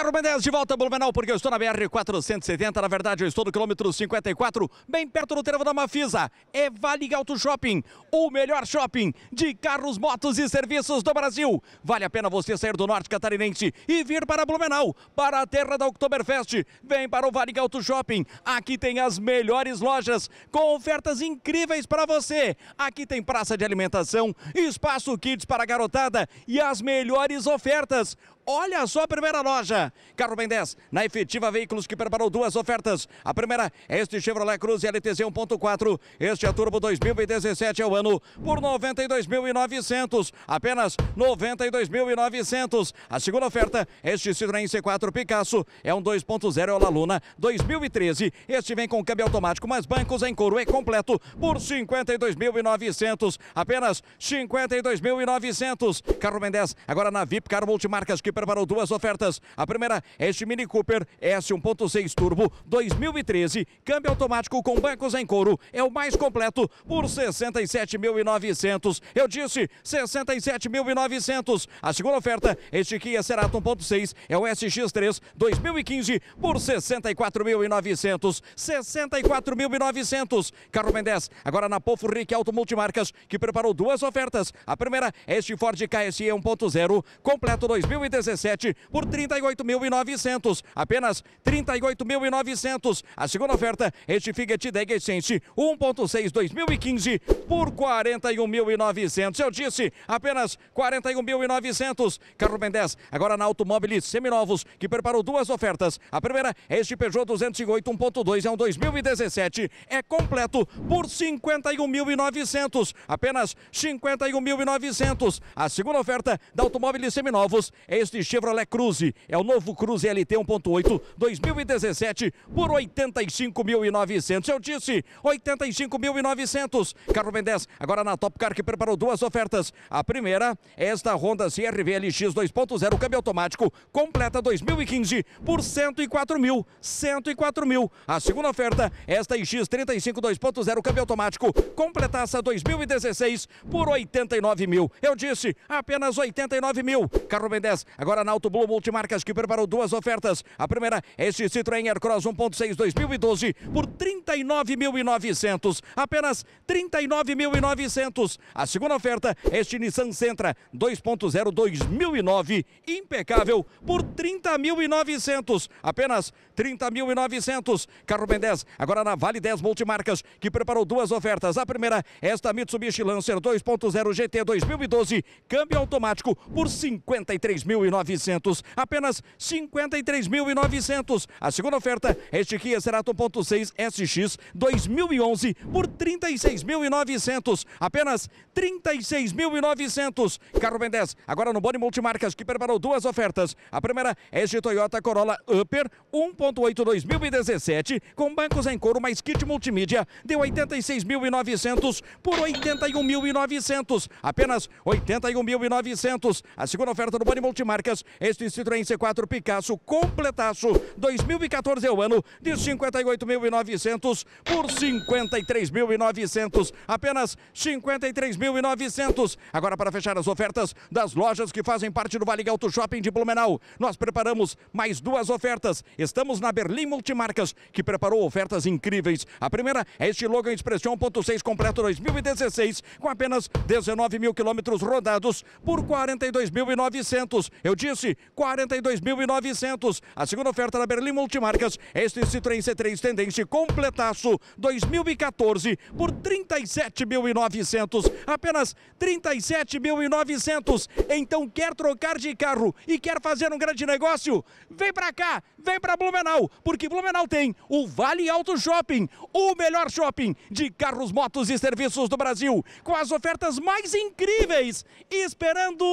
Ferro Mendes de volta a Blumenau, porque eu estou na BR-470, na verdade eu estou no quilômetro 54, bem perto do trevo da Mafisa. É Vale Auto Shopping, o melhor shopping de carros, motos e serviços do Brasil. Vale a pena você sair do norte catarinense e vir para Blumenau, para a terra da Oktoberfest. Vem para o Vale Auto Shopping, aqui tem as melhores lojas, com ofertas incríveis para você. Aqui tem praça de alimentação, espaço kids para garotada e as melhores ofertas. Olha só a primeira loja. Carro Ben 10, na efetiva Veículos que preparou duas ofertas. A primeira é este Chevrolet Cruze LTZ 1.4. Este é Turbo 2017 é o ano por 92.900, apenas 92.900. A segunda oferta, é este Citroën C4 Picasso é um 2.0 é 2013. Este vem com câmbio automático, mas bancos em couro é completo por 52.900, apenas 52.900. Carro Ben 10, agora na VIP Car Multimarcas que preparou duas ofertas. A primeira Câmara, este Mini Cooper S 1.6 Turbo 2013, câmbio automático com bancos em couro, é o mais completo por 67.900. Eu disse 67.900. A segunda oferta, este Kia Cerato 1.6 é o SX3 2015 por 64.900. 64.900. Carro Mendes, agora na Pofo Rick Auto Multimarcas, que preparou duas ofertas. A primeira, é este Ford KSE 1.0 completo 2017 por 38 38.900. Apenas 38.900. A segunda oferta, este Fiat Idega Essence 1.6 2015 por 41.900. Eu disse, apenas 41.900. Carro Ben 10, agora na Automóveis Seminovos, que preparou duas ofertas. A primeira, é este Peugeot 208 1.2 é um 2017. É completo por 51.900. Apenas 51.900. A segunda oferta da Automóveis Seminovos, é este Chevrolet Cruze é o novo Cruze LT 1.8 2017 por 85.900. Eu disse 85.900. Carro Mendes. agora na Top Car que preparou duas ofertas. A primeira, é esta Honda CRV LX 2.0 câmbio automático completa 2015 por 104 mil, 104 mil. A segunda oferta, é esta IX 35 2.0 câmbio automático completaça 2016 por 89 mil. Eu disse apenas 89 mil. Carro Mendes. agora na Auto Blue Multimarcas que preparou duas ofertas. A primeira é este Citroën Aircross 1.6 2012 por 39.900. Apenas 39.900. A segunda oferta é este Nissan Sentra 2.0 2009 impecável por 30.900. Apenas 30.900. Carro Ben 10 agora na Vale 10 Multimarcas que preparou duas ofertas. A primeira é esta Mitsubishi Lancer 2.0 GT 2012 câmbio automático por 53.900. Apenas 53.900. A segunda oferta, é este Kia Cerato 1.6 SX 2011 por 36.900. Apenas 36.900. Carro Ben 10, agora no Boni Multimarcas, que preparou duas ofertas. A primeira, é este Toyota Corolla Upper 1.8 2017, com bancos em couro mais kit multimídia, de 86.900 por 81.900. Apenas 81.900. A segunda oferta do Boni Multimarcas, este Citroën C4 Centro Picasso, completaço. 2014 é o ano de 58.900 por 53.900. Apenas 53.900. Agora, para fechar as ofertas das lojas que fazem parte do Vale Galto Shopping de Blumenau, nós preparamos mais duas ofertas. Estamos na Berlim Multimarcas, que preparou ofertas incríveis. A primeira é este Logan Expression 1.6 completo 2016, com apenas 19 mil quilômetros rodados por 42.900. Eu disse 42 mil 3.900. A segunda oferta da Berlim Multimarcas, este Citroën C3 Tendência completaço 2014 por 37.900. Apenas 37.900. Então quer trocar de carro e quer fazer um grande negócio? Vem pra cá, vem pra Blumenau, porque Blumenau tem o Vale Auto Shopping, o melhor shopping de carros, motos e serviços do Brasil, com as ofertas mais incríveis esperando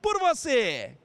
por você.